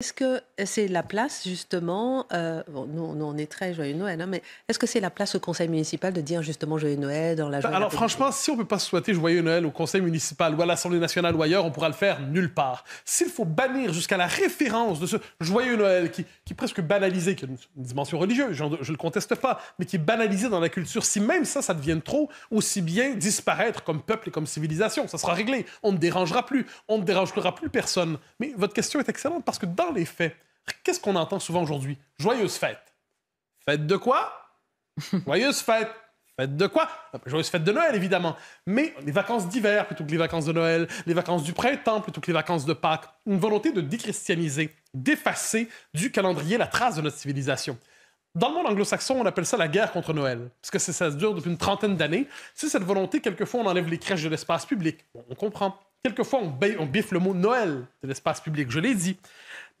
Est-ce que c'est la place, justement, euh, bon, nous, on est très joyeux Noël, hein, mais est-ce que c'est la place au conseil municipal de dire justement joyeux Noël dans la bah, journée Alors franchement, si on ne peut pas souhaiter joyeux Noël au conseil municipal ou à l'Assemblée nationale ou ailleurs, on pourra le faire nulle part. S'il faut bannir jusqu'à la référence de ce joyeux Noël qui, qui est presque banalisé, qui a une, dimension religieuse, je ne le conteste pas, mais qui est banalisé dans la culture, si même ça, ça devient trop, aussi bien disparaître comme peuple et comme civilisation, ça sera réglé. On ne dérangera plus, on ne dérangera plus personne. Mais votre question est excellente parce que dans les faits. Qu'est-ce qu'on entend souvent aujourd'hui? Joyeuses fêtes. Fêtes de quoi? Joyeuses fêtes. Fêtes de quoi Joyeuse fête de Noël, évidemment. Mais les vacances d'hiver plutôt que les vacances de Noël, les vacances du printemps plutôt que les vacances de Pâques. Une volonté de déchristianiser, d'effacer du calendrier la trace de notre civilisation. Dans le monde anglo-saxon, on appelle ça la guerre contre Noël, parce que ça, se dure depuis une trentaine d'années. C'est cette volonté, quelquefois, on enlève les crèches de l'espace public. on comprend. Quelquefois, on, biffe le mot Noël de l'espace public, je l'ai dit.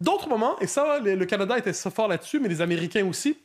D'autres moments, et ça, le Canada était fort là-dessus, mais les Américains aussi,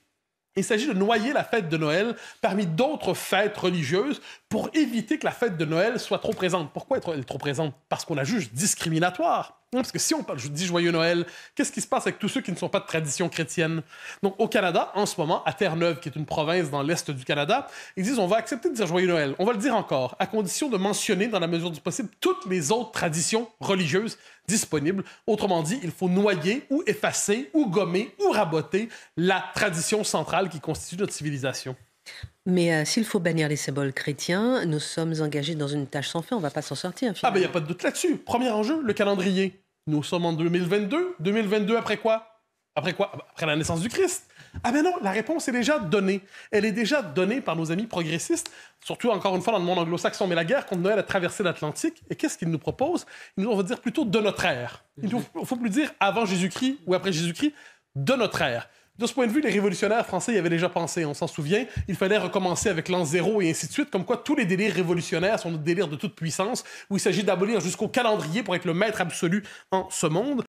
il s'agit de noyer la fête de Noël parmi d'autres fêtes religieuses pour éviter que la fête de Noël soit trop présente. Pourquoi être, elle trop présente Parce qu'on la juge discriminatoire. Parce que si on parle, joyeux Noël, qu'est-ce qui se passe avec tous ceux qui ne sont pas de tradition chrétienne? Donc, au Canada, en ce moment, à Terre-Neuve, qui est une province dans l'est du Canada, ils disent on va accepter de dire joyeux Noël. On va le dire encore, à condition de mentionner, dans la mesure du possible, toutes les autres traditions religieuses disponibles. Autrement dit, il faut noyer ou effacer ou gommer ou raboter la tradition centrale qui constitue notre civilisation. Mais euh, s'il faut bannir les symboles chrétiens, nous sommes engagés dans une tâche sans fin, on ne va pas s'en sortir. Ah ben il n'y a pas de doute là-dessus. Premier enjeu, le calendrier. Nous sommes en 2022. 2022 après quoi Après quoi Après la naissance du Christ. Ah ben non, la réponse est déjà donnée. Elle est déjà donnée par nos amis progressistes, surtout encore une fois dans le monde anglo-saxon. Mais la guerre contre Noël a traversé l'Atlantique. Et qu'est-ce qu'ils nous proposent Ils nous vont dire plutôt de notre ère. Mhm. Il ne faut plus dire avant Jésus-Christ ou après Jésus-Christ, de notre ère. De ce point de vue, les révolutionnaires français y avaient déjà pensé, on s'en souvient. Il fallait recommencer avec l'an zéro et ainsi de suite, comme quoi tous les délires révolutionnaires sont des délires de toute puissance, où il s'agit d'abolir jusqu'au calendrier pour être le maître absolu en ce monde.